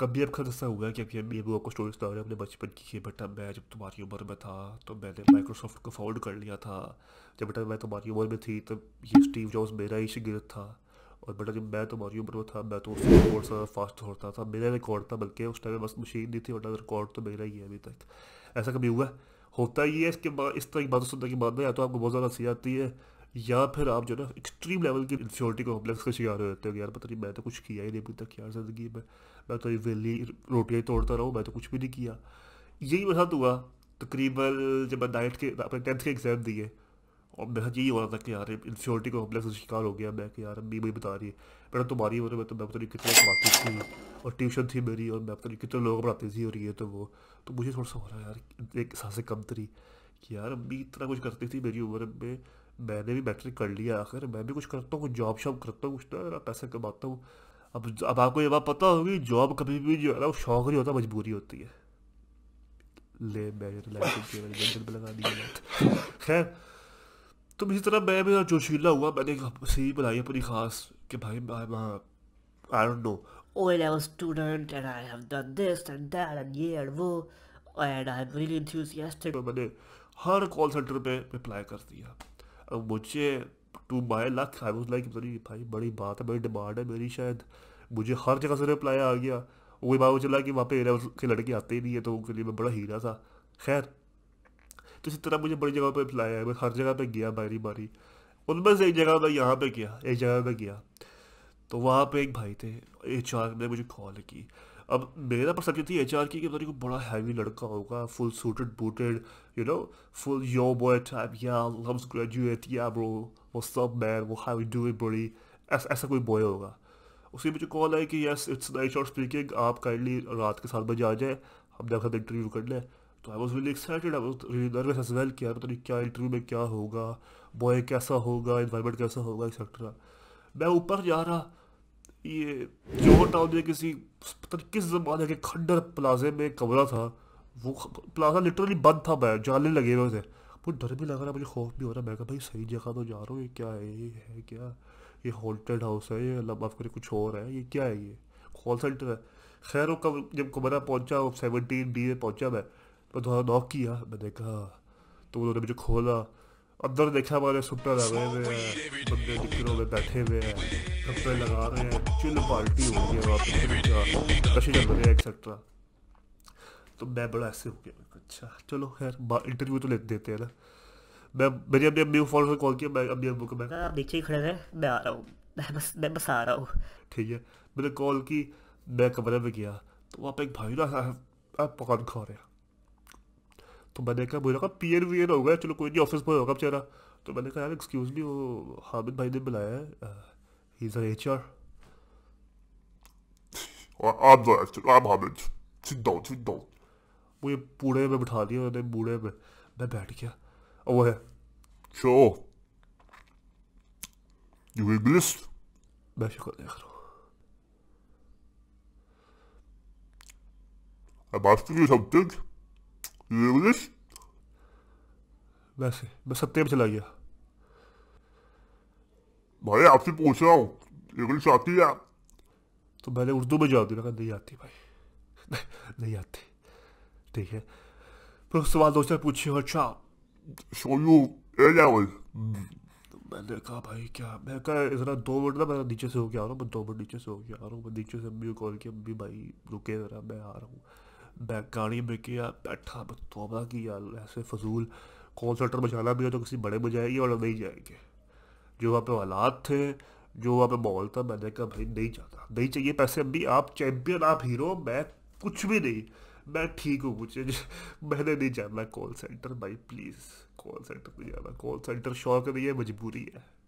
कभी अब साथ ऐसा हुआ है कि अभी अभी वो आपको स्टोरी सुना रहे अपने बचपन की है बेटा मैं जब तुम्हारी उम्र में था तो मैंने माइक्रोसॉफ्ट को फाउंड कर लिया था जब बेटा मैं तुम्हारी उम्र में थी तब ये स्टीव जॉब्स मेरा ही शिगिरद था और बेटा जब मैं तुम्हारी उम्र में था मैं तो उससे बहुत सा फास्ट होता था मेरा रिकॉर्ड था बल्कि उस टाइम बस मशीन नहीं थी बेटा रिकॉर्ड तो मेरा ही है अभी तक ऐसा कभी हुआ होता ही है इसके बाद इस तरह की बातों सुनने के बाद ना या तो आपको बहुत ज़्यादा हंसी आती है या फिर आप जो ना एक्सट्रीम लेवल की इंस्योरिटी कॉम्प्लेक्स का शिकार हो जाते हो यार पता नहीं मैं तो कुछ किया ही नहीं अभी तक यार जिंदगी में मैं तो वेली रोटियाँ तोड़ता रहा मैं तो कुछ भी नहीं किया यही मेरे साथ हुआ तकरीबन जब मैं नाइन्थ के अपने टेंथ के एग्ज़ाम दिए और साथ यही हो रहा था कि यार इन्फ्योरिटी कॉम्प्लेक्स का शिकार हो गया मैं कि यार अम्मी वही बता रही है मैडम तुम्हारी उम्र में तो मैं पता नहीं कितने कमाती थी और ट्यूशन थी मेरी और मैं पता नहीं कितने लोग पढ़ाती थी और ये तो वो तो मुझे थोड़ा सा हो रहा है यार एक हिसाब से कम तरी कि यार अम्मी इतना कुछ करती थी मेरी उम्र में मैंने भी मैट्रिक कर लिया आखिर मैं भी कुछ करता हूँ कुछ जॉब शॉब करता हूँ कुछ ना तो पैसे कमाता हूँ अब अब आपको ये बात पता होगी जॉब कभी भी जो है ना वो शौक नहीं होता मजबूरी होती है ले मैं लाइसेंस तो पे लगा दिया खैर तो इसी तरह मैं भी जोशीला हुआ मैंने एक सीरी बनाई अपनी खास कि भाई वहाँ I don't know Oh, and I was student, and I have done this and that and ये and वो and I'm really enthusiastic. तो मैंने हर कॉल सेंटर पे रिप्लाई कर दिया मुझे to my luck I was like भाई बड़ी बात है बड़ी डिमांड है मेरी शायद मुझे हर जगह से रिप्लाई आ गया वही बात चला कि वहाँ पे एरिया के लड़के आते ही नहीं है तो उनके लिए मैं बड़ा हीरा था खैर तो इसी तरह मुझे बड़ी जगह पर रिप्लाई आया मैं हर जगह पर गया बारी बारी उनमें से एक जगह मैं यहाँ पर गया एक जगह पर गया तो वहाँ पर एक भाई थे एच ने मुझे कॉल की अब मेरा परसेप्शन थी एच आर की पता नहीं बड़ा हैवी लड़का होगा full suited booted you know full yo boy type या लव्स ग्रेजुएट या ब्रो वो सब मैन वो हैवी डू ए बड़ी ऐसा कोई बॉय होगा उसी मुझे कॉल आई कि yes it's night short speaking आप काइंडली रात के सात बजे आ जाए हम देख सकते इंटरव्यू कर लें तो I was really excited I was really nervous as well किया पता नहीं क्या इंटरव्यू में क्या होगा बॉय कैसा होगा इन्वायरमेंट कैसा होगा एक्सेट्रा मैं ऊपर जा रहा ये जो टाउन में किसी पता किस जमाने के खंडर प्लाजे में कमरा था वो प्लाजा लिटरली बंद था मैं जाले लगे हुए थे मुझे डर भी लग रहा मुझे खौफ भी हो रहा मैं कहा भाई सही जगह तो जा रहा हूँ ये क्या है ये है क्या ये हॉन्टेड हाउस है ये अल्लाह माफ़ करे कुछ और है ये क्या है ये कॉल सेंटर है खैर वो कब जब कमरा पहुँचा सेवनटीन डी में पहुँचा मैं मैं थोड़ा नॉक किया मैंने कहा तो उन्होंने मुझे खोला अंदर देखा मारे सुपर लगे हुए हैं बंदे टिकरों में बैठे हुए हैं कपड़े लगा रहे हैं चिल पार्टी हो गई है वहाँ पे अच्छा, नशे चल रहे हैं एक्सेट्रा तो मैं बड़ा ऐसे हो गया अच्छा चलो खैर इंटरव्यू तो ले देते हैं ना मैं मेरी अपनी अम्मी को फ़ोन पर कॉल किया मैं अम्मी अम्मू को मैं आप नीचे ही खड़े रहे मैं आ रहा हूँ मैं बस मैं बस आ रहा हूँ ठीक है मैंने कॉल की मैं कमरे में गया तो वहाँ पर एक भाई ना आप पकान खा रहे हैं तो मैंने कहा मुझे कहा पी एन वी एन होगा चलो कोई नहीं ऑफिस बॉय होगा बेचारा तो मैंने कहा यार एक्सक्यूज मी वो हामिद भाई ने बुलाया है ही इज़ एच आर मुझे बूढ़े में बिठा दिया उन्होंने बूढ़े में मैं बैठ गया और वो है शो यू इंग्लिश मैं शक्ल तो देख रहा हूँ I'm asking you something. वैसे मैं सत्ते में चला गया भाई आपसे पूछ रहा हूँ इंग्लिश आती है तो मैंने उर्दू में जवाब दिया कहा नहीं आती भाई नहीं आती ठीक है फिर सवाल दोस्त ने पूछे अच्छा यू ए लेवल मैंने कहा भाई क्या मैं कहा इतना दो मिनट ना मैं नीचे से होके आ रहा हूँ मैं दो मिनट नीचे से होके आ रहा हूँ मैं नीचे से अम्मी को कॉल किया अम्मी भाई रुके ज़रा मैं आ रहा हूँ गाड़ी बिकिया बैठा तोबा यार ऐसे फजूल कॉल सेंटर में जाना भी हो तो किसी बड़े में जाएगी और नहीं जाएंगे जो वहाँ पे हालात थे जो वहाँ पे माहौल था मैंने कहा भाई नहीं जाता नहीं चाहिए पैसे अभी आप चैम्पियन आप हीरो मैं कुछ भी नहीं मैं ठीक हूँ मुझे मैंने नहीं जाना कॉल सेंटर भाई प्लीज़ कॉल सेंटर नहीं जाना कॉल सेंटर शौक नहीं है मजबूरी है